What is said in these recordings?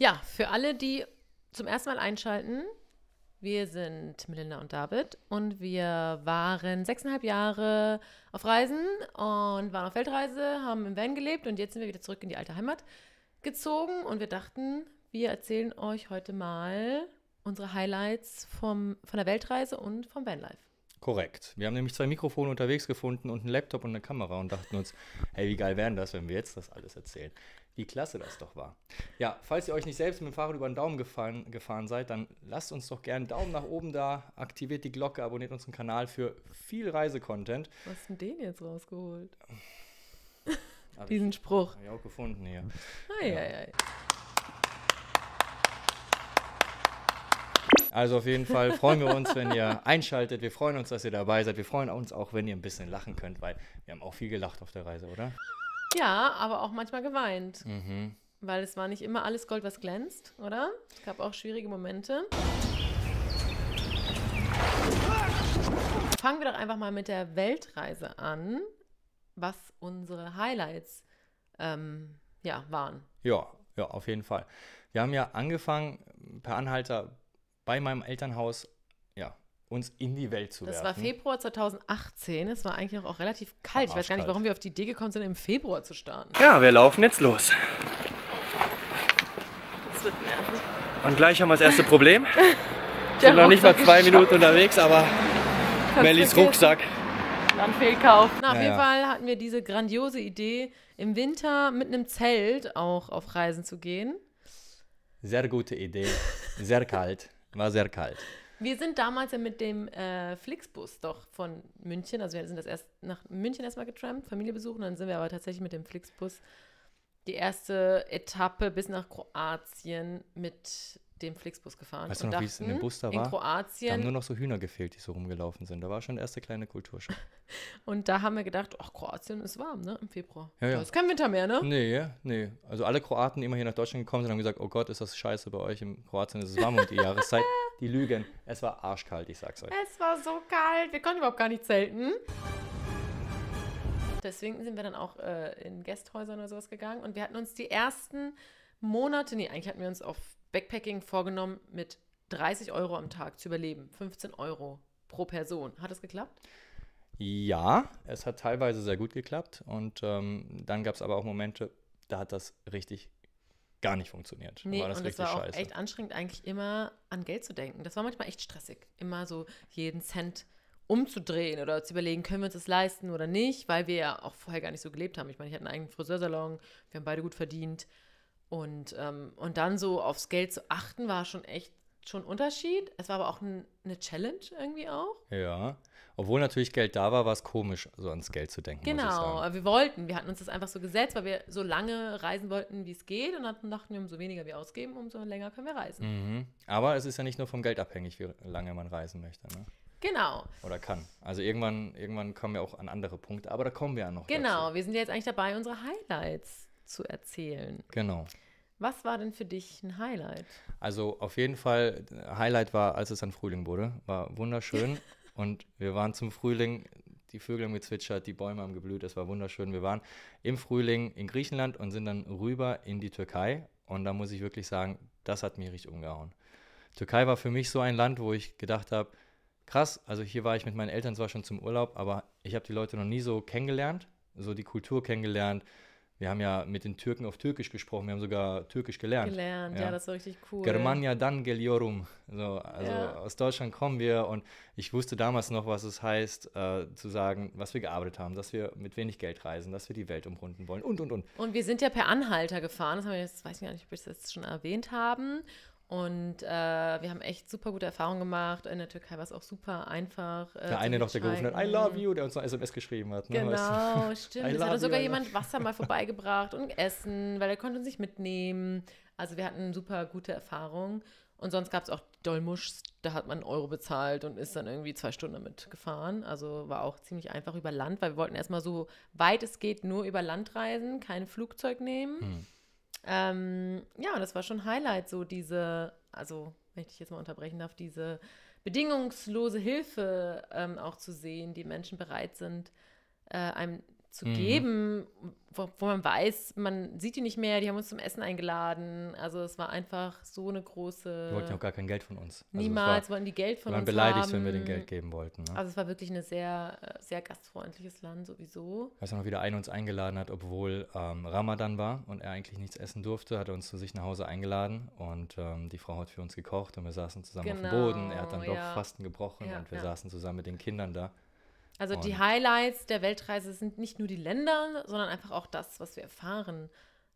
Ja, für alle, die zum ersten Mal einschalten, wir sind Melinda und David und wir waren sechseinhalb Jahre auf Reisen und waren auf Weltreise, haben im Van gelebt und jetzt sind wir wieder zurück in die alte Heimat gezogen und wir dachten, wir erzählen euch heute mal unsere Highlights vom, von der Weltreise und vom Vanlife. Korrekt. Wir haben nämlich zwei Mikrofone unterwegs gefunden und einen Laptop und eine Kamera und dachten uns, hey, wie geil wäre das, wenn wir jetzt das alles erzählen. Wie klasse das doch war. Ja, falls ihr euch nicht selbst mit dem Fahrrad über den Daumen gefahren, gefahren seid, dann lasst uns doch gerne Daumen nach oben da, aktiviert die Glocke, abonniert unseren Kanal für viel Reisecontent. Was hast denn den jetzt rausgeholt? Diesen ich, Spruch. Hab ich auch gefunden hier. Ei, ja. ei, ei. Also auf jeden Fall freuen wir uns, wenn ihr einschaltet. Wir freuen uns, dass ihr dabei seid. Wir freuen uns auch, wenn ihr ein bisschen lachen könnt, weil wir haben auch viel gelacht auf der Reise, oder? Ja, aber auch manchmal geweint. Mhm. Weil es war nicht immer alles Gold, was glänzt, oder? Es gab auch schwierige Momente. Fangen wir doch einfach mal mit der Weltreise an, was unsere Highlights ähm, ja, waren. Ja, ja, auf jeden Fall. Wir haben ja angefangen per Anhalter bei meinem Elternhaus uns in die Welt zu das werfen. Das war Februar 2018. Es war eigentlich auch relativ kalt. ich weiß gar nicht, warum wir auf die Idee gekommen sind, im Februar zu starten. Ja, wir laufen jetzt los. Das wird nervig. Und gleich haben wir das erste Problem. Ich bin noch nicht mal zwei Minuten unterwegs, aber Mellies Rucksack. Dann Fehlkauf. Na, auf ja, jeden Fall hatten wir diese grandiose Idee, im Winter mit einem Zelt auch auf Reisen zu gehen. Sehr gute Idee. Sehr kalt. War sehr kalt. Wir sind damals ja mit dem äh, Flixbus doch von München, also wir sind das erst nach München erstmal getrampt, Familie besuchen, dann sind wir aber tatsächlich mit dem Flixbus die erste Etappe bis nach Kroatien mit dem Flixbus gefahren. Weißt du noch, wie es in dem Bus da war? In Kroatien. Da haben nur noch so Hühner gefehlt, die so rumgelaufen sind. Da war schon der erste kleine Kulturschock. und da haben wir gedacht, ach, Kroatien ist warm, ne? Im Februar. Ja, ja. Da ist kein Winter mehr, ne? Nee, nee. Also alle Kroaten, die immer hier nach Deutschland gekommen sind, haben gesagt, oh Gott, ist das scheiße bei euch. In Kroatien ist es warm und die Jahreszeit. Die lügen. Es war arschkalt, ich sag's euch. Es war so kalt. Wir konnten überhaupt gar nicht zelten. Deswegen sind wir dann auch äh, in Gästhäusern oder sowas gegangen und wir hatten uns die ersten Monate, nee, eigentlich hatten wir uns auf Backpacking vorgenommen, mit 30 Euro am Tag zu überleben. 15 Euro pro Person. Hat es geklappt? Ja, es hat teilweise sehr gut geklappt. Und ähm, dann gab es aber auch Momente, da hat das richtig gar nicht funktioniert. Nee, war das und richtig das war auch scheiße. echt anstrengend, eigentlich immer an Geld zu denken. Das war manchmal echt stressig, immer so jeden Cent umzudrehen oder zu überlegen, können wir uns das leisten oder nicht, weil wir ja auch vorher gar nicht so gelebt haben. Ich meine, ich hatte einen eigenen Friseursalon, wir haben beide gut verdient. Und, ähm, und dann so aufs Geld zu achten, war schon echt schon ein Unterschied. Es war aber auch ein, eine Challenge irgendwie auch. Ja, obwohl natürlich Geld da war, war es komisch, so ans Geld zu denken. Genau, wir wollten, wir hatten uns das einfach so gesetzt, weil wir so lange reisen wollten, wie es geht und dann dachten wir, umso weniger wir ausgeben, umso länger können wir reisen. Mhm. Aber es ist ja nicht nur vom Geld abhängig, wie lange man reisen möchte. Ne? Genau. Oder kann. Also irgendwann, irgendwann kommen wir auch an andere Punkte, aber da kommen wir ja noch. Genau, dazu. wir sind ja jetzt eigentlich dabei, unsere Highlights zu erzählen. Genau. Was war denn für dich ein Highlight? Also auf jeden Fall, Highlight war, als es dann Frühling wurde, war wunderschön. und wir waren zum Frühling, die Vögel haben gezwitschert, die Bäume haben geblüht, es war wunderschön. Wir waren im Frühling in Griechenland und sind dann rüber in die Türkei. Und da muss ich wirklich sagen, das hat mich richtig umgehauen. Türkei war für mich so ein Land, wo ich gedacht habe, krass, also hier war ich mit meinen Eltern zwar schon zum Urlaub, aber ich habe die Leute noch nie so kennengelernt, so die Kultur kennengelernt, wir haben ja mit den Türken auf Türkisch gesprochen, wir haben sogar Türkisch gelernt. Gelernt, ja, ja das war richtig cool. Germania dann geliorum. So, also ja. aus Deutschland kommen wir und ich wusste damals noch, was es heißt, äh, zu sagen, was wir gearbeitet haben, dass wir mit wenig Geld reisen, dass wir die Welt umrunden wollen und, und, und. Und wir sind ja per Anhalter gefahren, das, haben wir jetzt, weiß ich gar nicht, ob wir das jetzt schon erwähnt haben. Und äh, wir haben echt super gute Erfahrungen gemacht. In der Türkei war es auch super einfach. Äh, der eine noch, der gerufen hat, I love you, der uns eine SMS geschrieben hat. Ne? Genau, stimmt. Es hatte sogar jemand Wasser mal vorbeigebracht und Essen, weil er konnte uns nicht mitnehmen. Also wir hatten super gute Erfahrungen. Und sonst gab es auch Dolmuschs, da hat man einen Euro bezahlt und ist dann irgendwie zwei Stunden damit gefahren. Also war auch ziemlich einfach über Land, weil wir wollten erstmal so weit es geht nur über Land reisen, kein Flugzeug nehmen. Hm. Ähm, ja, und das war schon Highlight, so diese, also wenn ich dich jetzt mal unterbrechen darf, diese bedingungslose Hilfe ähm, auch zu sehen, die Menschen bereit sind, äh, einem zu mhm. geben, wo, wo, man weiß, man sieht die nicht mehr, die haben uns zum Essen eingeladen. Also es war einfach so eine große. Die wollten ja auch gar kein Geld von uns. Also Niemals also war, wollten die Geld von uns. Wir waren beleidigt, haben. wenn wir den Geld geben wollten. Ne? Also es war wirklich ein sehr, sehr gastfreundliches Land sowieso. Weiß noch, wie der eine uns eingeladen hat, obwohl ähm, Ramadan war und er eigentlich nichts essen durfte, hat er uns zu sich nach Hause eingeladen und ähm, die Frau hat für uns gekocht und wir saßen zusammen genau, auf dem Boden. Er hat dann genau, doch ja. Fasten gebrochen ja, und wir ja. saßen zusammen mit den Kindern da. Also und die Highlights der Weltreise sind nicht nur die Länder, sondern einfach auch das, was wir erfahren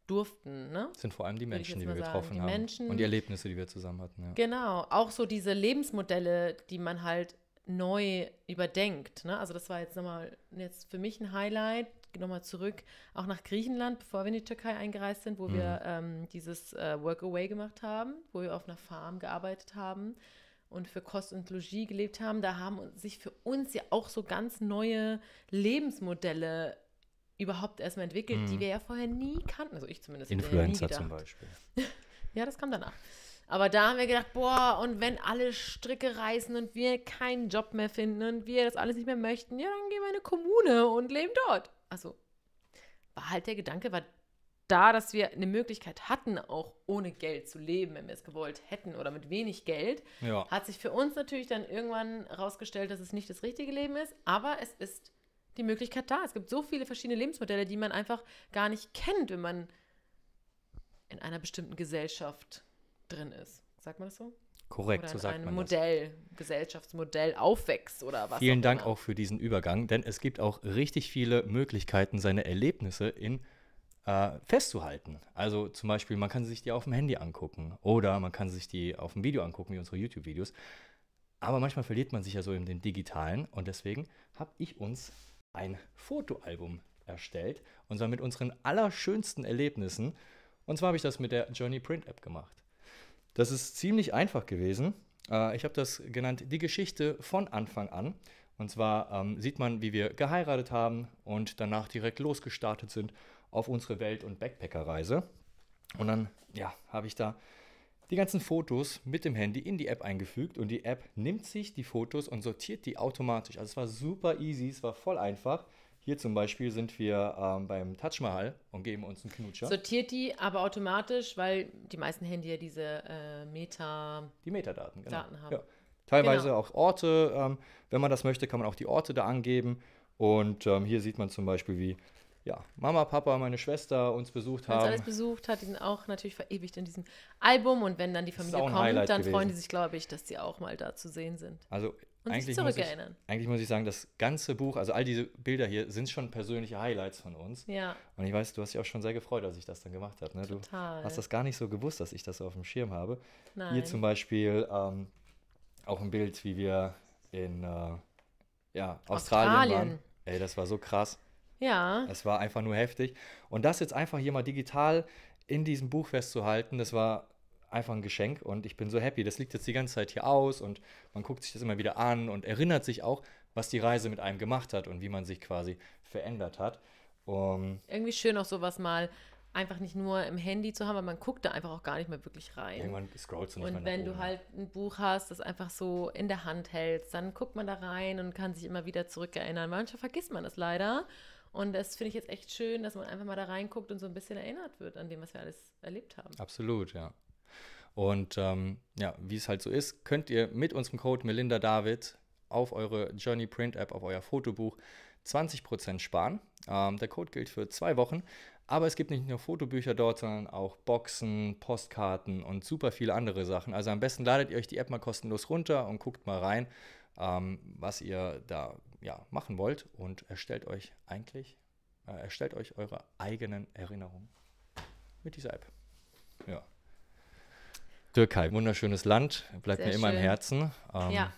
durften. Ne? Sind vor allem die Menschen, die wir sagen. getroffen die haben Menschen, und die Erlebnisse, die wir zusammen hatten. Ja. Genau, auch so diese Lebensmodelle, die man halt neu überdenkt. Ne? Also das war jetzt nochmal jetzt für mich ein Highlight. Nochmal zurück, auch nach Griechenland, bevor wir in die Türkei eingereist sind, wo mhm. wir ähm, dieses äh, Workaway gemacht haben, wo wir auf einer Farm gearbeitet haben und für Kost und Logis gelebt haben, da haben sich für uns ja auch so ganz neue Lebensmodelle überhaupt erstmal entwickelt, mhm. die wir ja vorher nie kannten. Also ich zumindest. Influencer ja zum Beispiel. ja, das kam danach. Aber da haben wir gedacht, boah, und wenn alle Stricke reißen und wir keinen Job mehr finden und wir das alles nicht mehr möchten, ja, dann gehen wir in eine Kommune und leben dort. Also war halt der Gedanke, war da, dass wir eine Möglichkeit hatten, auch ohne Geld zu leben, wenn wir es gewollt hätten oder mit wenig Geld, ja. hat sich für uns natürlich dann irgendwann herausgestellt, dass es nicht das richtige Leben ist, aber es ist die Möglichkeit da. Es gibt so viele verschiedene Lebensmodelle, die man einfach gar nicht kennt, wenn man in einer bestimmten Gesellschaft drin ist. Sagt man das so? Korrekt, so sagt man. Modell, das. Gesellschaftsmodell aufwächst oder was. Vielen auch Dank immer. auch für diesen Übergang, denn es gibt auch richtig viele Möglichkeiten, seine Erlebnisse in äh, festzuhalten. Also zum Beispiel, man kann sich die auf dem Handy angucken oder man kann sich die auf dem Video angucken, wie unsere YouTube-Videos. Aber manchmal verliert man sich ja so in dem Digitalen und deswegen habe ich uns ein Fotoalbum erstellt und zwar mit unseren allerschönsten Erlebnissen. Und zwar habe ich das mit der Journey Print App gemacht. Das ist ziemlich einfach gewesen. Äh, ich habe das genannt die Geschichte von Anfang an. Und zwar ähm, sieht man, wie wir geheiratet haben und danach direkt losgestartet sind auf unsere Welt- und Backpackerreise. Und dann, ja, habe ich da die ganzen Fotos mit dem Handy in die App eingefügt und die App nimmt sich die Fotos und sortiert die automatisch. Also es war super easy, es war voll einfach. Hier zum Beispiel sind wir ähm, beim Taj Mahal und geben uns einen Knutscher. Sortiert die aber automatisch, weil die meisten Handy ja diese äh, Meta... Die Metadaten, genau. Daten haben. Ja. Teilweise genau. auch Orte. Ähm, wenn man das möchte, kann man auch die Orte da angeben. Und ähm, hier sieht man zum Beispiel, wie ja, Mama, Papa, meine Schwester uns besucht haben. Uns alles besucht, hat ihn auch natürlich verewigt in diesem Album. Und wenn dann die Familie kommt, Highlight dann gewesen. freuen die sich, glaube ich, dass sie auch mal da zu sehen sind. Also und eigentlich muss, ich, eigentlich muss ich sagen, das ganze Buch, also all diese Bilder hier, sind schon persönliche Highlights von uns. Ja. Und ich weiß, du hast dich auch schon sehr gefreut, als ich das dann gemacht habe. Ne? Total. Du hast das gar nicht so gewusst, dass ich das auf dem Schirm habe. Nein. Hier zum Beispiel ähm, auch ein Bild, wie wir in äh, ja, Australien, Australien waren. Ey, das war so krass. Ja. Es war einfach nur heftig. Und das jetzt einfach hier mal digital in diesem Buch festzuhalten, das war einfach ein Geschenk und ich bin so happy. Das liegt jetzt die ganze Zeit hier aus und man guckt sich das immer wieder an und erinnert sich auch, was die Reise mit einem gemacht hat und wie man sich quasi verändert hat. Um, Irgendwie schön auch sowas mal einfach nicht nur im Handy zu haben, weil man guckt da einfach auch gar nicht mehr wirklich rein. Irgendwann scrollst du nicht und mehr Und wenn du halt ein Buch hast, das einfach so in der Hand hältst, dann guckt man da rein und kann sich immer wieder zurückerinnern. Manchmal vergisst man das leider und das finde ich jetzt echt schön, dass man einfach mal da reinguckt und so ein bisschen erinnert wird an dem, was wir alles erlebt haben. Absolut, ja. Und ähm, ja, wie es halt so ist, könnt ihr mit unserem Code Melinda David auf eure Journey Print App, auf euer Fotobuch 20% sparen. Ähm, der Code gilt für zwei Wochen, aber es gibt nicht nur Fotobücher dort, sondern auch Boxen, Postkarten und super viele andere Sachen. Also am besten ladet ihr euch die App mal kostenlos runter und guckt mal rein, ähm, was ihr da ja, machen wollt und erstellt euch eigentlich, äh, erstellt euch eure eigenen Erinnerungen mit dieser App. Ja. Türkei, wunderschönes Land, bleibt Sehr mir immer schön. im Herzen. Ähm, ja.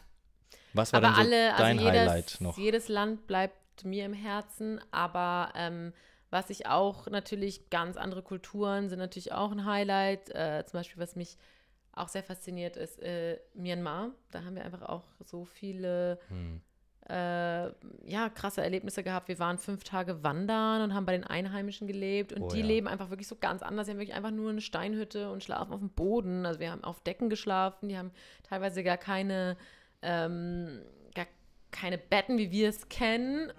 Was war aber denn so alle, also dein jedes, Highlight noch? Jedes Land bleibt mir im Herzen, aber ähm, was ich auch natürlich, ganz andere Kulturen sind natürlich auch ein Highlight. Äh, zum Beispiel, was mich auch sehr fasziniert ist, äh, Myanmar. Da haben wir einfach auch so viele hm äh, ja, krasse Erlebnisse gehabt. Wir waren fünf Tage wandern und haben bei den Einheimischen gelebt und oh, die ja. leben einfach wirklich so ganz anders. Die haben wirklich einfach nur eine Steinhütte und schlafen auf dem Boden. Also wir haben auf Decken geschlafen, die haben teilweise gar keine, ähm, gar keine Betten, wie wir es kennen.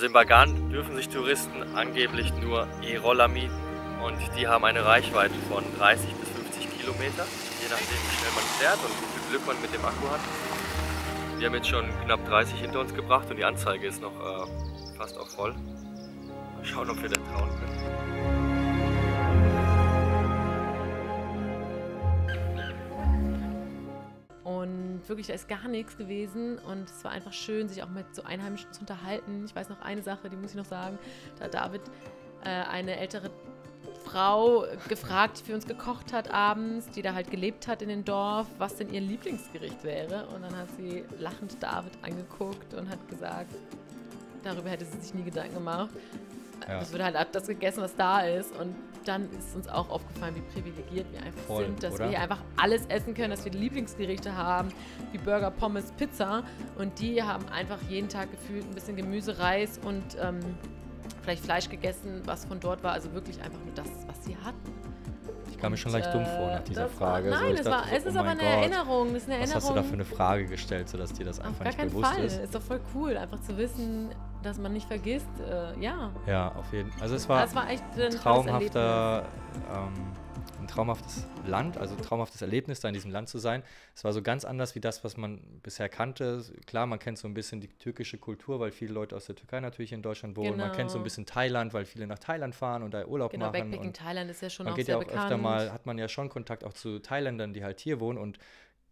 Also in Bagan dürfen sich Touristen angeblich nur E-Roller mieten und die haben eine Reichweite von 30 bis 50 Kilometer, je nachdem wie schnell man fährt und wie viel Glück man mit dem Akku hat. Wir haben jetzt schon knapp 30 hinter uns gebracht und die Anzeige ist noch äh, fast auch voll. Mal schauen, ob wir da trauen können. und wirklich, da ist gar nichts gewesen und es war einfach schön, sich auch mit so Einheimischen zu unterhalten. Ich weiß noch eine Sache, die muss ich noch sagen, da David äh, eine ältere Frau gefragt, die für uns gekocht hat abends, die da halt gelebt hat in dem Dorf, was denn ihr Lieblingsgericht wäre. Und dann hat sie lachend David angeguckt und hat gesagt, darüber hätte sie sich nie Gedanken gemacht, ja. Das wird halt ab das gegessen, was da ist. Und dann ist uns auch aufgefallen, wie privilegiert wir einfach Voll, sind, dass oder? wir hier einfach alles essen können, dass wir die Lieblingsgerichte haben, wie Burger, Pommes, Pizza. Und die haben einfach jeden Tag gefühlt ein bisschen Gemüse, Reis und ähm, vielleicht Fleisch gegessen, was von dort war. Also wirklich einfach nur das, was sie hatten kam mir schon leicht dumm vor nach äh, dieser Frage. nein, so, es, war, so, es oh ist aber eine Gott, Erinnerung. Ist eine Erinnerung. Was hast du da für eine Frage gestellt, sodass dir das einfach auf gar nicht bewusst Fall. ist? Ist doch voll cool, einfach zu wissen, dass man nicht vergisst. Äh, ja. Ja, auf jeden Fall. Also es war, das war echt ein traumhafter. Ähm, ein traumhaftes Land, also ein traumhaftes Erlebnis, da in diesem Land zu sein. Es war so ganz anders wie das, was man bisher kannte. Klar, man kennt so ein bisschen die türkische Kultur, weil viele Leute aus der Türkei natürlich in Deutschland wohnen. Genau. Man kennt so ein genau. bisschen Thailand, weil viele nach Thailand fahren und da Urlaub genau, machen. Genau, Backpacken Thailand ist ja schon man auch geht sehr ja auch bekannt. öfter mal, hat man ja schon Kontakt auch zu Thailändern, die halt hier wohnen und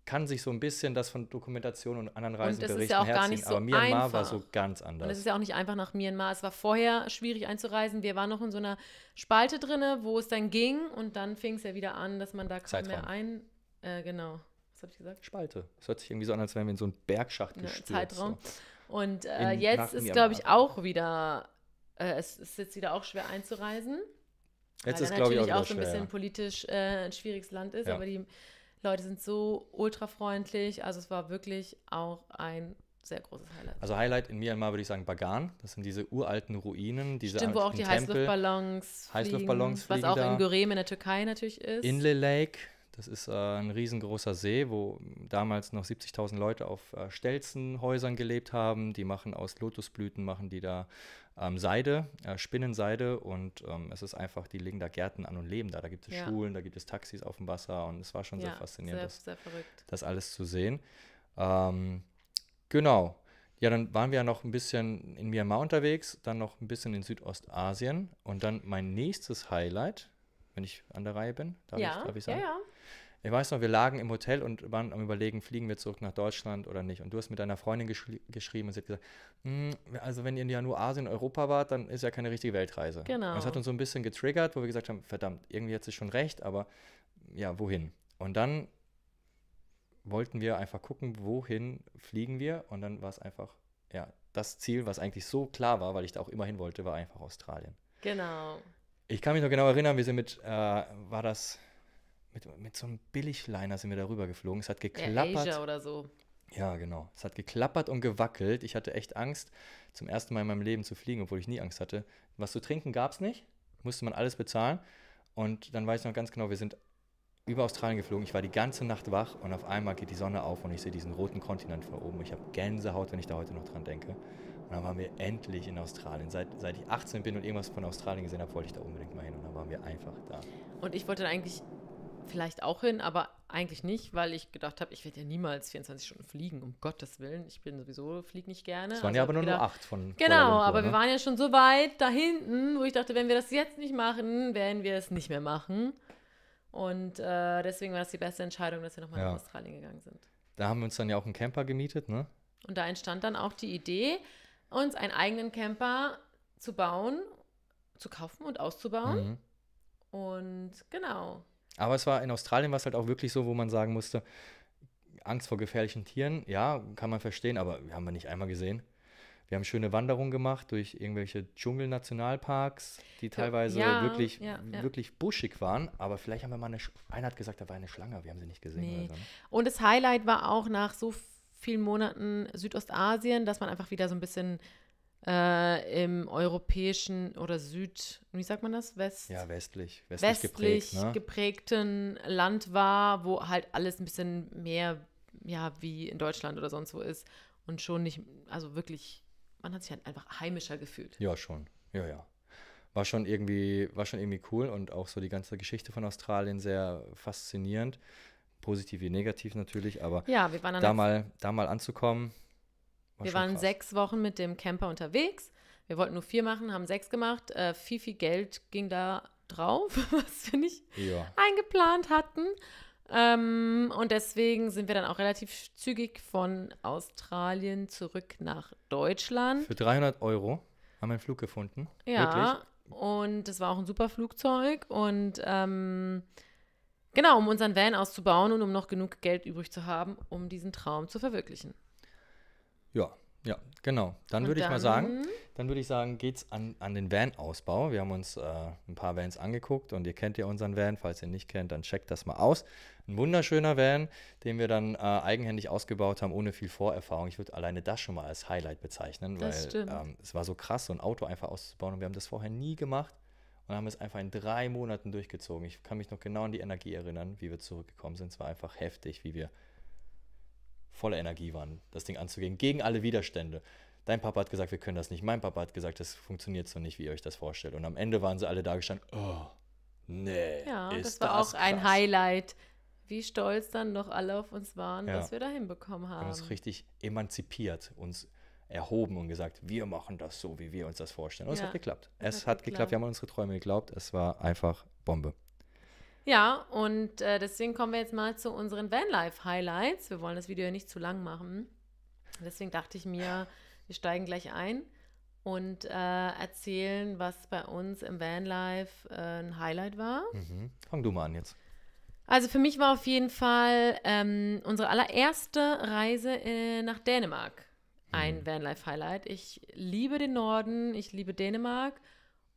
kann sich so ein bisschen das von Dokumentation und anderen Reisen und ja herziehen, so aber Myanmar einfach. war so ganz anders. Und es ist ja auch nicht einfach nach Myanmar. Es war vorher schwierig einzureisen. Wir waren noch in so einer Spalte drinne, wo es dann ging und dann fing es ja wieder an, dass man da kaum Zeitraum. mehr ein... Äh, genau. Was habe ich gesagt? Spalte. Es hört sich irgendwie so an, als wären wir in so einen Bergschacht gestürzt. Zeitraum. So. Und äh, in, jetzt ist, glaube ich, auch wieder... Äh, es ist jetzt wieder auch schwer einzureisen. Jetzt weil ist, glaube ich, auch, auch so ein bisschen politisch äh, ein schwieriges Land ist, ja. aber die Leute sind so ultra freundlich. Also es war wirklich auch ein sehr großes Highlight. Also Highlight in Myanmar würde ich sagen Bagan. Das sind diese uralten Ruinen, diese Stimmt, wo auch die Tempel, Heißluftballons, fliegen, Heißluftballons fliegen, was auch da. in Gürem in der Türkei natürlich ist. Inle Lake das ist äh, ein riesengroßer See, wo damals noch 70.000 Leute auf äh, Stelzenhäusern gelebt haben. Die machen aus Lotusblüten, machen die da ähm, Seide, äh, Spinnenseide und ähm, es ist einfach, die legen da Gärten an und leben da. Da gibt es ja. Schulen, da gibt es Taxis auf dem Wasser und es war schon ja, sehr faszinierend, sehr, das, sehr das, alles zu sehen. Ähm, genau. Ja, dann waren wir ja noch ein bisschen in Myanmar unterwegs, dann noch ein bisschen in Südostasien und dann mein nächstes Highlight, wenn ich an der Reihe bin, darf, ja, ich, darf ich sagen? Ja, ja ich weiß noch, wir lagen im Hotel und waren am Überlegen, fliegen wir zurück nach Deutschland oder nicht. Und du hast mit deiner Freundin geschri geschrieben und sie hat gesagt, hm, also wenn ihr ja nur Asien, und Europa wart, dann ist ja keine richtige Weltreise. Genau. Und das hat uns so ein bisschen getriggert, wo wir gesagt haben, verdammt, irgendwie hat sie schon recht, aber ja, wohin? Und dann wollten wir einfach gucken, wohin fliegen wir. Und dann war es einfach, ja, das Ziel, was eigentlich so klar war, weil ich da auch immer hin wollte, war einfach Australien. Genau. Ich kann mich noch genau erinnern, wir sind mit, äh, war das mit, mit so einem Billigliner sind wir darüber geflogen. Es hat geklappert. Ja, Asia oder so. Ja, genau. Es hat geklappert und gewackelt. Ich hatte echt Angst, zum ersten Mal in meinem Leben zu fliegen, obwohl ich nie Angst hatte. Was zu trinken gab es nicht. Musste man alles bezahlen. Und dann weiß ich noch ganz genau, wir sind über Australien geflogen. Ich war die ganze Nacht wach und auf einmal geht die Sonne auf und ich sehe diesen roten Kontinent von oben. Ich habe Gänsehaut, wenn ich da heute noch dran denke. Und dann waren wir endlich in Australien. Seit, seit ich 18 bin und irgendwas von Australien gesehen habe, wollte ich da unbedingt mal hin. Und dann waren wir einfach da. Und ich wollte eigentlich vielleicht auch hin, aber eigentlich nicht, weil ich gedacht habe, ich werde ja niemals 24 Stunden fliegen, um Gottes Willen. Ich bin sowieso, fliege nicht gerne. Es waren also ja aber nur, gedacht, acht von. Genau, aber ne? wir waren ja schon so weit da hinten, wo ich dachte, wenn wir das jetzt nicht machen, werden wir es nicht mehr machen. Und äh, deswegen war das die beste Entscheidung, dass wir nochmal ja. nach Australien gegangen sind. Da haben wir uns dann ja auch einen Camper gemietet, ne? Und da entstand dann auch die Idee, uns einen eigenen Camper zu bauen, zu kaufen und auszubauen. Mhm. Und genau, aber es war in Australien war es halt auch wirklich so, wo man sagen musste, Angst vor gefährlichen Tieren, ja, kann man verstehen, aber haben wir nicht einmal gesehen. Wir haben schöne Wanderungen gemacht durch irgendwelche Dschungelnationalparks, die teilweise ja, wirklich, ja, ja. wirklich buschig waren. Aber vielleicht haben wir mal eine, Sch einer hat gesagt, da war eine Schlange, wir haben sie nicht gesehen. Nee. So. Ne? Und das Highlight war auch nach so vielen Monaten Südostasien, dass man einfach wieder so ein bisschen äh, im europäischen oder Süd, wie sagt man das? West? Ja, westlich. Westlich, westlich geprägt, ne? geprägten Land war, wo halt alles ein bisschen mehr, ja, wie in Deutschland oder sonst wo ist. Und schon nicht, also wirklich, man hat sich halt einfach heimischer gefühlt. Ja, schon. Ja, ja. War schon irgendwie, war schon irgendwie cool und auch so die ganze Geschichte von Australien sehr faszinierend. Positiv wie negativ natürlich, aber ja, da, mal, da mal anzukommen, wir waren krass. sechs Wochen mit dem Camper unterwegs. Wir wollten nur vier machen, haben sechs gemacht. Äh, viel, viel Geld ging da drauf, was wir nicht ja. eingeplant hatten. Ähm, und deswegen sind wir dann auch relativ zügig von Australien zurück nach Deutschland. Für 300 Euro haben wir einen Flug gefunden. Ja. Wirklich. Und es war auch ein super Flugzeug. Und ähm, genau, um unseren Van auszubauen und um noch genug Geld übrig zu haben, um diesen Traum zu verwirklichen. Ja, ja, genau. Dann würde ich mal sagen, dann würde ich sagen, geht's an, an den Van-Ausbau. Wir haben uns äh, ein paar Vans angeguckt und ihr kennt ja unseren Van. Falls ihr nicht kennt, dann checkt das mal aus. Ein wunderschöner Van, den wir dann äh, eigenhändig ausgebaut haben, ohne viel Vorerfahrung. Ich würde alleine das schon mal als Highlight bezeichnen, das weil ähm, es war so krass, so ein Auto einfach auszubauen und wir haben das vorher nie gemacht und haben es einfach in drei Monaten durchgezogen. Ich kann mich noch genau an die Energie erinnern, wie wir zurückgekommen sind. Es war einfach heftig, wie wir voller Energie waren, das Ding anzugehen, gegen alle Widerstände. Dein Papa hat gesagt, wir können das nicht. Mein Papa hat gesagt, das funktioniert so nicht, wie ihr euch das vorstellt. Und am Ende waren sie alle da gestanden, oh, nee. Ja, das war das auch krass. ein Highlight, wie stolz dann noch alle auf uns waren, ja. was wir da hinbekommen haben. Wir haben uns richtig emanzipiert, uns erhoben und gesagt, wir machen das so, wie wir uns das vorstellen. Und ja. es hat geklappt. Es, es hat, hat geklappt. geklappt, wir haben an unsere Träume geglaubt. Es war einfach Bombe. Ja, und äh, deswegen kommen wir jetzt mal zu unseren Vanlife-Highlights. Wir wollen das Video ja nicht zu lang machen. Deswegen dachte ich mir, wir steigen gleich ein und äh, erzählen, was bei uns im Vanlife äh, ein Highlight war. Mhm. Fang du mal an jetzt. Also für mich war auf jeden Fall ähm, unsere allererste Reise äh, nach Dänemark ein mhm. Vanlife-Highlight. Ich liebe den Norden, ich liebe Dänemark.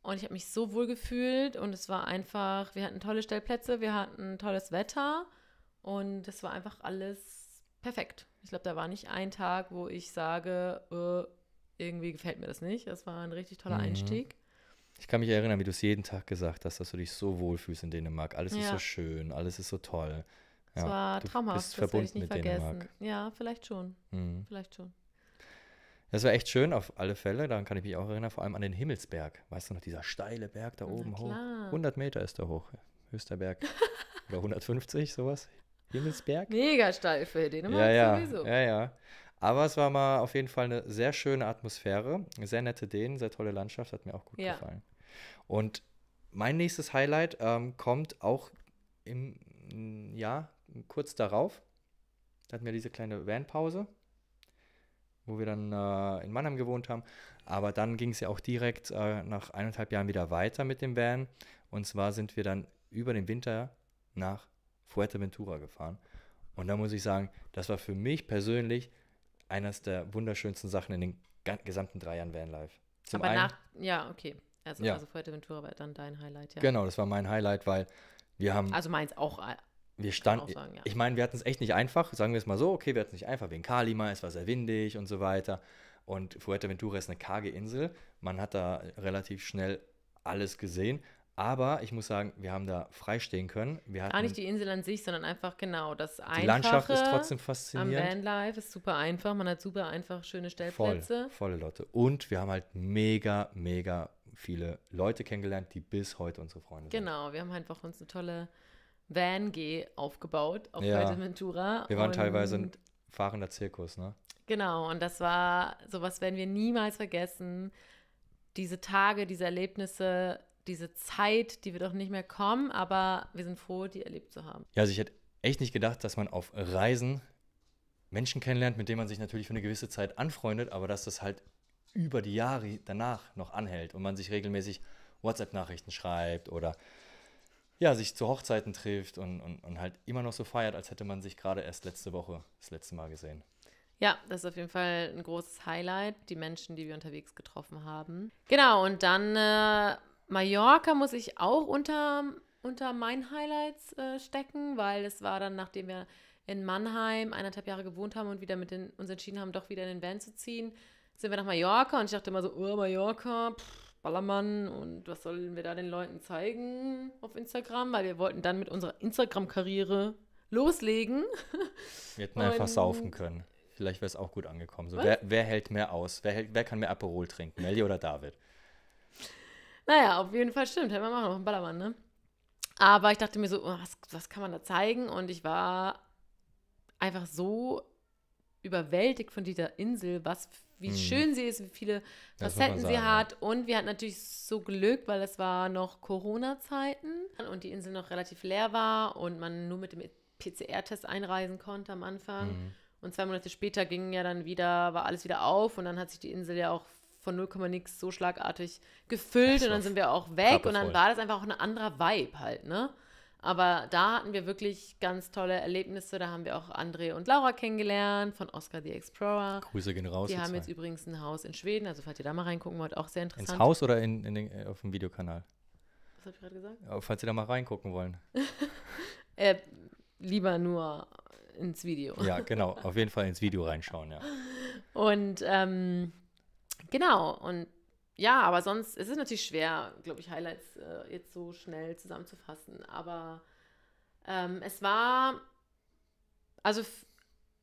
Und ich habe mich so wohl gefühlt und es war einfach, wir hatten tolle Stellplätze, wir hatten tolles Wetter und es war einfach alles perfekt. Ich glaube, da war nicht ein Tag, wo ich sage, äh, irgendwie gefällt mir das nicht. Das war ein richtig toller mhm. Einstieg. Ich kann mich erinnern, wie du es jeden Tag gesagt hast, dass du dich so wohlfühlst in Dänemark. Alles ja. ist so schön, alles ist so toll. Es war traumhaft, das werde ich nicht vergessen. Dänemark. Ja, vielleicht schon. Mhm. Vielleicht schon. Das war echt schön auf alle Fälle. Daran kann ich mich auch erinnern, vor allem an den Himmelsberg. Weißt du noch, dieser steile Berg da oben hoch? 100 Meter ist da hoch. Höchster Berg. Oder 150, sowas. Himmelsberg. Mega steil für den. ja, ja. sowieso. Ja, ja. Aber es war mal auf jeden Fall eine sehr schöne Atmosphäre. Sehr nette Dänen, sehr tolle Landschaft. Hat mir auch gut ja. gefallen. Und mein nächstes Highlight ähm, kommt auch im Jahr kurz darauf. Da hatten wir diese kleine Vanpause wo wir dann äh, in Mannheim gewohnt haben. Aber dann ging es ja auch direkt äh, nach eineinhalb Jahren wieder weiter mit dem Van. Und zwar sind wir dann über den Winter nach Fuerteventura gefahren. Und da muss ich sagen, das war für mich persönlich eines der wunderschönsten Sachen in den gesamten drei Jahren Vanlife. Zum Aber einen, nach, ja, okay. Also, ja. also Fuerteventura war dann dein Highlight, ja. Genau, das war mein Highlight, weil wir haben. Also meins auch wir standen, sagen, ja. ich meine, wir hatten es echt nicht einfach, sagen wir es mal so, okay, wir hatten es nicht einfach, wegen Kalima, es war sehr windig und so weiter. Und Fuerteventura ist eine karge Insel, man hat da relativ schnell alles gesehen, aber ich muss sagen, wir haben da freistehen können. Wir hatten, Gar nicht die Insel an sich, sondern einfach genau das Einfache. Die Landschaft ist trotzdem faszinierend. Am Vanlife ist super einfach, man hat super einfach schöne Stellplätze. Voll, volle Lotte. Und wir haben halt mega, mega viele Leute kennengelernt, die bis heute unsere Freunde genau, sind. Genau, wir haben einfach uns eine tolle Van-G aufgebaut auf ja. Fuerteventura. Wir waren und teilweise ein fahrender Zirkus, ne? Genau, und das war, sowas werden wir niemals vergessen. Diese Tage, diese Erlebnisse, diese Zeit, die wird auch nicht mehr kommen, aber wir sind froh, die erlebt zu haben. Ja, also ich hätte echt nicht gedacht, dass man auf Reisen Menschen kennenlernt, mit denen man sich natürlich für eine gewisse Zeit anfreundet, aber dass das halt über die Jahre danach noch anhält und man sich regelmäßig WhatsApp-Nachrichten schreibt oder ja, sich zu Hochzeiten trifft und, und, und halt immer noch so feiert, als hätte man sich gerade erst letzte Woche das letzte Mal gesehen. Ja, das ist auf jeden Fall ein großes Highlight, die Menschen, die wir unterwegs getroffen haben. Genau, und dann äh, Mallorca muss ich auch unter, unter meinen Highlights äh, stecken, weil es war dann, nachdem wir in Mannheim eineinhalb Jahre gewohnt haben und wieder mit den, uns entschieden haben, doch wieder in den Van zu ziehen, sind wir nach Mallorca und ich dachte immer so, oh, Mallorca, pff, Ballermann und was sollen wir da den Leuten zeigen auf Instagram, weil wir wollten dann mit unserer Instagram-Karriere loslegen. Wir hätten einfach saufen können. Vielleicht wäre es auch gut angekommen. So, wer, wer, hält mehr aus? Wer, hält, wer kann mehr Aperol trinken? Melly oder David? Naja, auf jeden Fall stimmt. Hätten wir machen noch einen Ballermann, ne? Aber ich dachte mir so, oh, was, was kann man da zeigen? Und ich war einfach so überwältigt von dieser Insel, was für wie mhm. schön sie ist, wie viele Facetten sie hat. Und wir hatten natürlich so Glück, weil es war noch Corona-Zeiten und die Insel noch relativ leer war und man nur mit dem PCR-Test einreisen konnte am Anfang. Mhm. Und zwei Monate später ging ja dann wieder, war alles wieder auf und dann hat sich die Insel ja auch von 0, nix so schlagartig gefüllt und dann sind wir auch weg und dann war das einfach auch ein anderer Vibe halt, ne? Aber da hatten wir wirklich ganz tolle Erlebnisse. Da haben wir auch André und Laura kennengelernt von Oscar the Explorer. Grüße gehen raus. Die haben zwei. jetzt übrigens ein Haus in Schweden. Also falls ihr da mal reingucken wollt, auch sehr interessant. Ins Haus oder in, in den, auf dem Videokanal? Was habe ich gerade gesagt? Ja, äh, falls ihr da mal reingucken wollen. äh, lieber nur ins Video. Ja, genau. Auf jeden Fall ins Video reinschauen, ja. Und ähm, genau, und ja, aber sonst, es ist natürlich schwer, glaube ich, Highlights äh, jetzt so schnell zusammenzufassen. Aber ähm, es war, also,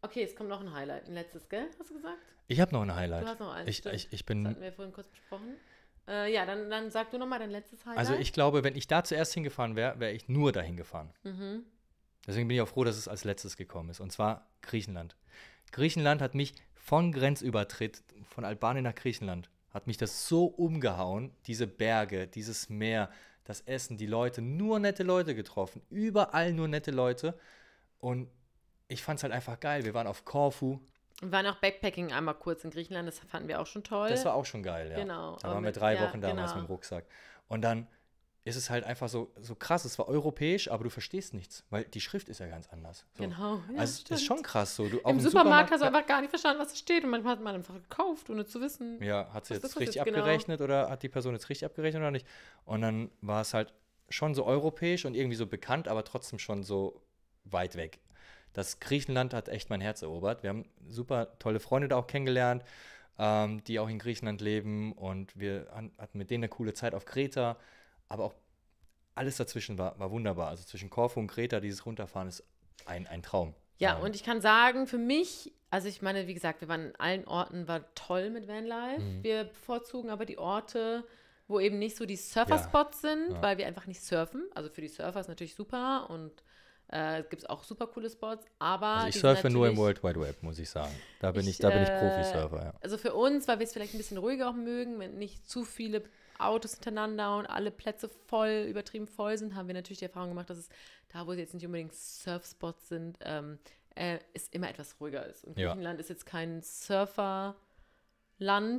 okay, es kommt noch ein Highlight, ein letztes, gell? Hast du gesagt? Ich habe noch ein Highlight. Du hast noch eins. Ich, ich, ich bin, das hatten wir vorhin kurz besprochen. Äh, ja, dann, dann sag du nochmal dein letztes Highlight. Also, ich glaube, wenn ich da zuerst hingefahren wäre, wäre ich nur dahin gefahren. Mhm. Deswegen bin ich auch froh, dass es als letztes gekommen ist. Und zwar Griechenland. Griechenland hat mich von Grenzübertritt von Albanien nach Griechenland hat mich das so umgehauen, diese Berge, dieses Meer, das Essen, die Leute, nur nette Leute getroffen, überall nur nette Leute und ich fand es halt einfach geil. Wir waren auf Korfu. Wir waren auch Backpacking einmal kurz in Griechenland, das fanden wir auch schon toll. Das war auch schon geil, ja. Genau. Da waren wir drei ja, Wochen damals genau. mit dem Rucksack. Und dann ist es halt einfach so, so krass. Es war europäisch, aber du verstehst nichts, weil die Schrift ist ja ganz anders. So. Genau. Ja, also stimmt. ist schon krass so. Du, Im Supermarkt, Supermarkt, hast du einfach gar nicht verstanden, was da steht. Und manchmal hat man einfach gekauft, ohne zu wissen. Ja, hat sie jetzt richtig jetzt genau. abgerechnet genau? oder hat die Person jetzt richtig abgerechnet oder nicht? Und dann war es halt schon so europäisch und irgendwie so bekannt, aber trotzdem schon so weit weg. Das Griechenland hat echt mein Herz erobert. Wir haben super tolle Freunde da auch kennengelernt, ähm, die auch in Griechenland leben. Und wir hatten mit denen eine coole Zeit auf Kreta. Aber auch alles dazwischen war, war wunderbar. Also zwischen Korfu und Kreta, dieses Runterfahren ist ein, ein Traum. Ja, ähm. und ich kann sagen, für mich, also ich meine, wie gesagt, wir waren in allen Orten, war toll mit Vanlife. Mhm. Wir bevorzugen aber die Orte, wo eben nicht so die Surfer-Spots ja. sind, ja. weil wir einfach nicht surfen. Also für die Surfer ist natürlich super und äh, gibt auch super coole Spots, aber. Also ich surfe nur im World Wide Web, muss ich sagen. Da bin ich, ich da bin ich äh, Profisurfer, ja. Also für uns, weil wir es vielleicht ein bisschen ruhiger auch mögen, wenn nicht zu viele Autos hintereinander und alle Plätze voll, übertrieben voll sind, haben wir natürlich die Erfahrung gemacht, dass es da, wo sie jetzt nicht unbedingt Surfspots sind, ähm, äh, es immer etwas ruhiger ist. Und Griechenland ja. ist jetzt kein Surferland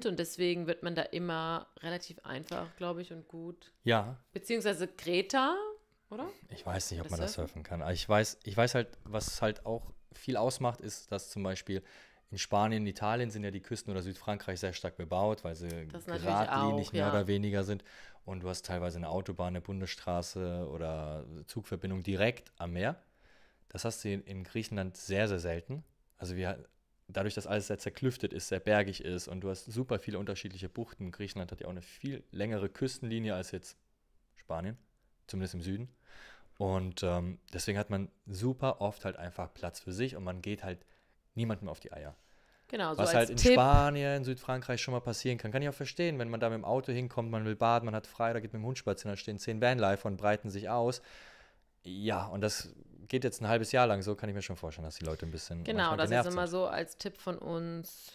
und deswegen wird man da immer relativ einfach, glaube ich, und gut. Ja. Beziehungsweise Greta, oder? Ich weiß nicht, ob das man surfen? das surfen kann. Aber ich weiß, ich weiß halt, was halt auch viel ausmacht, ist, dass zum Beispiel in Spanien, Italien sind ja die Küsten oder Südfrankreich sehr stark bebaut, weil sie geradlinig auch, mehr ja. oder weniger sind. Und du hast teilweise eine Autobahn, eine Bundesstraße oder Zugverbindung direkt am Meer. Das hast du in Griechenland sehr, sehr selten. Also wir, dadurch, dass alles sehr zerklüftet ist, sehr bergig ist und du hast super viele unterschiedliche Buchten. Griechenland hat ja auch eine viel längere Küstenlinie als jetzt Spanien, zumindest im Süden. Und ähm, deswegen hat man super oft halt einfach Platz für sich und man geht halt niemandem auf die Eier. Genau, so Was halt in Tipp. Spanien, Südfrankreich schon mal passieren kann. Kann ich auch verstehen, wenn man da mit dem Auto hinkommt, man will baden, man hat frei, da geht mit dem Hund spazieren, da stehen zehn Vanlifer und breiten sich aus. Ja, und das geht jetzt ein halbes Jahr lang, so kann ich mir schon vorstellen, dass die Leute ein bisschen. Genau, das ist immer sind. so als Tipp von uns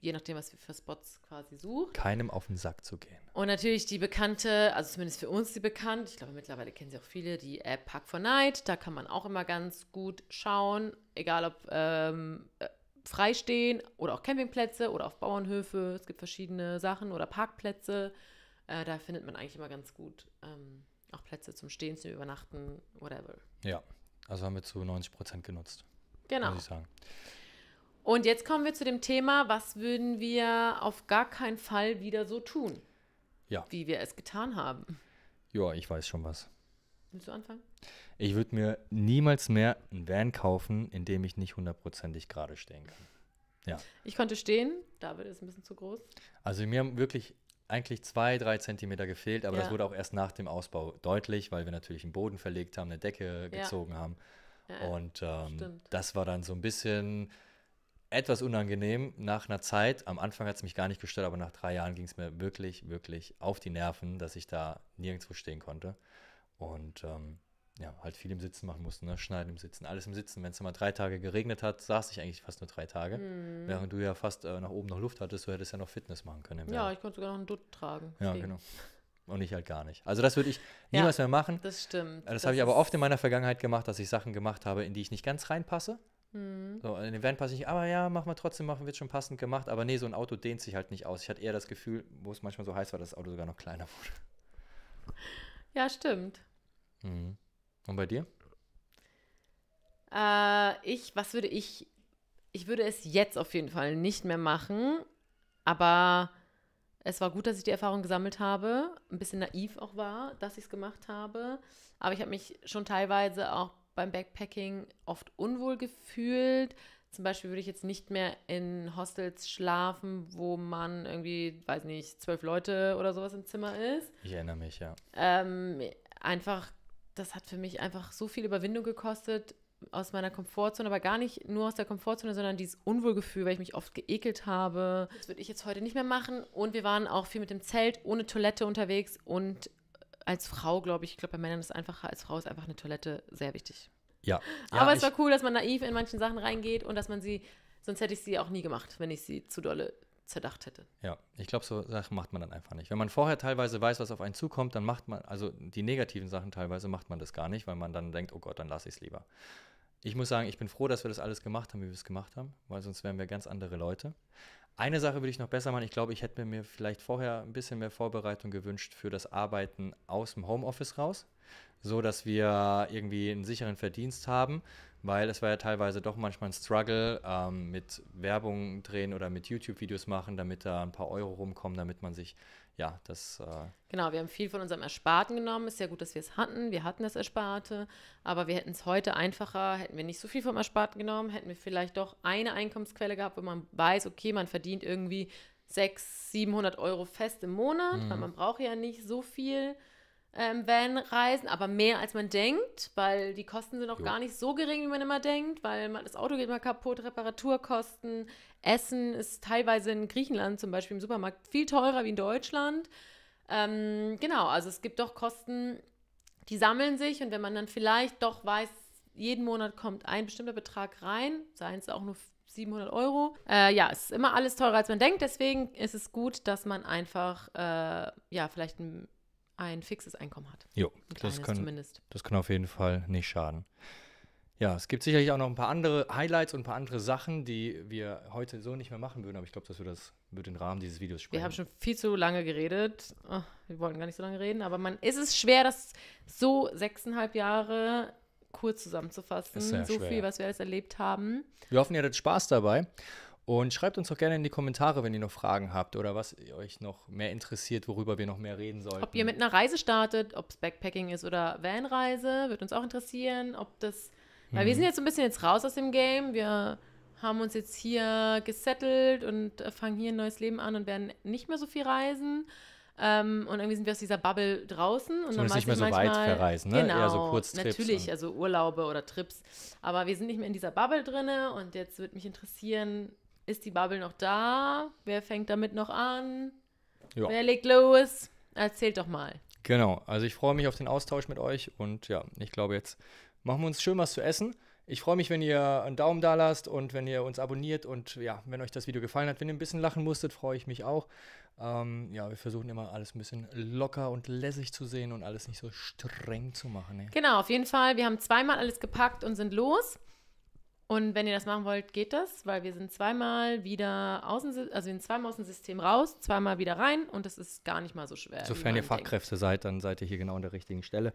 je nachdem, was wir für Spots quasi suchen. Keinem auf den Sack zu gehen. Und natürlich die bekannte, also zumindest für uns die bekannt, ich glaube mittlerweile kennen sie auch viele, die App park for Night. Da kann man auch immer ganz gut schauen, egal ob ähm, äh, freistehen oder auch Campingplätze oder auf Bauernhöfe. Es gibt verschiedene Sachen oder Parkplätze. Äh, da findet man eigentlich immer ganz gut ähm, auch Plätze zum Stehen, zum Übernachten, whatever. Ja, also haben wir zu 90 Prozent genutzt. Genau. Muss ich sagen. Und jetzt kommen wir zu dem Thema, was würden wir auf gar keinen Fall wieder so tun? Ja. Wie wir es getan haben. Ja, ich weiß schon was. Willst du anfangen? Ich würde mir niemals mehr einen Van kaufen, in dem ich nicht hundertprozentig gerade stehen kann. Ja. Ich konnte stehen, David ist ein bisschen zu groß. Also mir haben wirklich eigentlich zwei, drei Zentimeter gefehlt, aber ja. das wurde auch erst nach dem Ausbau deutlich, weil wir natürlich einen Boden verlegt haben, eine Decke gezogen ja. haben. Ja, und ähm, das war dann so ein bisschen etwas unangenehm nach einer Zeit. Am Anfang hat es mich gar nicht gestört, aber nach drei Jahren ging es mir wirklich, wirklich auf die Nerven, dass ich da nirgendwo stehen konnte. Und ähm, ja, halt viel im Sitzen machen musste, ne? Schneiden im Sitzen, alles im Sitzen. Wenn es mal drei Tage geregnet hat, saß ich eigentlich fast nur drei Tage. Mhm. Während du ja fast äh, nach oben noch Luft hattest, du hättest ja noch Fitness machen können. ja, ich konnte sogar noch einen Dutt tragen. Ja, Deswegen. genau. Und ich halt gar nicht. Also das würde ich niemals ja, mehr machen. Das stimmt. Das, das habe ich aber oft in meiner Vergangenheit gemacht, dass ich Sachen gemacht habe, in die ich nicht ganz reinpasse. Mhm. So, an den Van passt nicht, aber ja, machen wir trotzdem, machen wird schon passend gemacht. Aber nee, so ein Auto dehnt sich halt nicht aus. Ich hatte eher das Gefühl, wo es manchmal so heiß war, dass das Auto sogar noch kleiner wurde. Ja, stimmt. Mhm. Und bei dir? Äh, ich, was würde ich, ich würde es jetzt auf jeden Fall nicht mehr machen, aber es war gut, dass ich die Erfahrung gesammelt habe, ein bisschen naiv auch war, dass ich es gemacht habe, aber ich habe mich schon teilweise auch beim Backpacking oft unwohl gefühlt. Zum Beispiel würde ich jetzt nicht mehr in Hostels schlafen, wo man irgendwie, weiß nicht, zwölf Leute oder sowas im Zimmer ist. Ich erinnere mich, ja. Ähm, einfach, das hat für mich einfach so viel Überwindung gekostet aus meiner Komfortzone, aber gar nicht nur aus der Komfortzone, sondern dieses Unwohlgefühl, weil ich mich oft geekelt habe. Das würde ich jetzt heute nicht mehr machen. Und wir waren auch viel mit dem Zelt ohne Toilette unterwegs und als Frau, glaube ich, ich glaube, bei Männern ist es einfacher, als Frau ist einfach eine Toilette sehr wichtig. Ja. ja Aber es war cool, dass man naiv in manchen Sachen reingeht und dass man sie, sonst hätte ich sie auch nie gemacht, wenn ich sie zu dolle zerdacht hätte. Ja, ich glaube, so Sachen macht man dann einfach nicht. Wenn man vorher teilweise weiß, was auf einen zukommt, dann macht man, also die negativen Sachen teilweise macht man das gar nicht, weil man dann denkt, oh Gott, dann lasse ich es lieber. Ich muss sagen, ich bin froh, dass wir das alles gemacht haben, wie wir es gemacht haben, weil sonst wären wir ganz andere Leute. Eine Sache würde ich noch besser machen. Ich glaube, ich hätte mir vielleicht vorher ein bisschen mehr Vorbereitung gewünscht für das Arbeiten aus dem Homeoffice raus, so dass wir irgendwie einen sicheren Verdienst haben, weil es war ja teilweise doch manchmal ein Struggle ähm, mit Werbung drehen oder mit YouTube-Videos machen, damit da ein paar Euro rumkommen, damit man sich ja, das. Äh genau, wir haben viel von unserem Ersparten genommen. Ist ja gut, dass wir es hatten. Wir hatten das Ersparte, aber wir hätten es heute einfacher, hätten wir nicht so viel vom Ersparten genommen, hätten wir vielleicht doch eine Einkommensquelle gehabt, wo man weiß, okay, man verdient irgendwie 600, 700 Euro fest im Monat, mhm. weil man braucht ja nicht so viel ähm, Van-Reisen, aber mehr als man denkt, weil die Kosten sind auch jo. gar nicht so gering, wie man immer denkt, weil man, das Auto geht mal kaputt, Reparaturkosten, Essen ist teilweise in Griechenland zum Beispiel im Supermarkt viel teurer wie in Deutschland. Ähm, genau, also es gibt doch Kosten, die sammeln sich und wenn man dann vielleicht doch weiß, jeden Monat kommt ein bestimmter Betrag rein, seien es auch nur 700 Euro. Äh, ja, es ist immer alles teurer, als man denkt. Deswegen ist es gut, dass man einfach, äh, ja, vielleicht ein ein fixes Einkommen hat. Jo, ein das, kann, zumindest. das kann auf jeden Fall nicht schaden. Ja, es gibt sicherlich auch noch ein paar andere Highlights und ein paar andere Sachen, die wir heute so nicht mehr machen würden, aber ich glaube, dass wir das mit den Rahmen dieses Videos sprechen. Wir haben schon viel zu lange geredet. Oh, wir wollten gar nicht so lange reden, aber man, ist es ist schwer, das so sechseinhalb Jahre kurz zusammenzufassen. so schwer. viel, was wir alles erlebt haben. Wir hoffen, ihr hattet Spaß dabei. Und schreibt uns doch gerne in die Kommentare, wenn ihr noch Fragen habt oder was euch noch mehr interessiert, worüber wir noch mehr reden sollen. Ob ihr mit einer Reise startet, ob es Backpacking ist oder Vanreise, wird uns auch interessieren. Ob das. Weil wir mhm. sind jetzt so ein bisschen jetzt raus aus dem Game. Wir haben uns jetzt hier gesettelt und fangen hier ein neues Leben an und werden nicht mehr so viel reisen. Ähm, und irgendwie sind wir aus dieser Bubble draußen. Und Zumindest nicht mehr so manchmal, weit verreisen, ne? Genau, Eher so genau, Kurztrips. Natürlich, also Urlaube oder Trips. Aber wir sind nicht mehr in dieser Bubble drinne und jetzt würde mich interessieren, ist die Bubble noch da? Wer fängt damit noch an? Ja. Wer legt los? Erzählt doch mal. Genau, also ich freue mich auf den Austausch mit euch und ja, ich glaube, jetzt machen wir uns schön was zu essen. Ich freue mich, wenn ihr einen Daumen da lasst und wenn ihr uns abonniert und ja, wenn euch das Video gefallen hat. Wenn ihr ein bisschen lachen musstet, freue ich mich auch. Ähm, ja, wir versuchen immer alles ein bisschen locker und lässig zu sehen und alles nicht so streng zu machen. Ey. Ne? Genau, auf jeden Fall. Wir haben zweimal alles gepackt und sind los. Und wenn ihr das machen wollt, geht das, weil wir sind zweimal wieder außen, also wir sind zweimal aus dem System raus, zweimal wieder rein und das ist gar nicht mal so schwer. Sofern ihr Fachkräfte denkt. seid, dann seid ihr hier genau an der richtigen Stelle.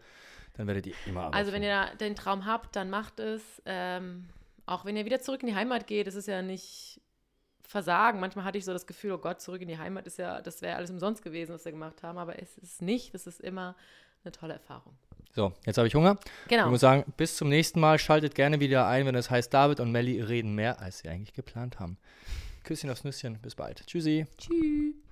Dann werdet ihr immer arbeiten. Also wenn ihr den Traum habt, dann macht es. Ähm, auch wenn ihr wieder zurück in die Heimat geht, das ist ja nicht Versagen. Manchmal hatte ich so das Gefühl, oh Gott, zurück in die Heimat ist ja, das wäre alles umsonst gewesen, was wir gemacht haben. Aber es ist nicht. Das ist immer eine tolle Erfahrung. So, jetzt habe ich Hunger. Genau. Ich muss sagen, bis zum nächsten Mal. Schaltet gerne wieder ein, wenn es heißt, David und Melli reden mehr, als sie eigentlich geplant haben. Küsschen aufs Nüsschen. Bis bald. Tschüssi. Tschüss.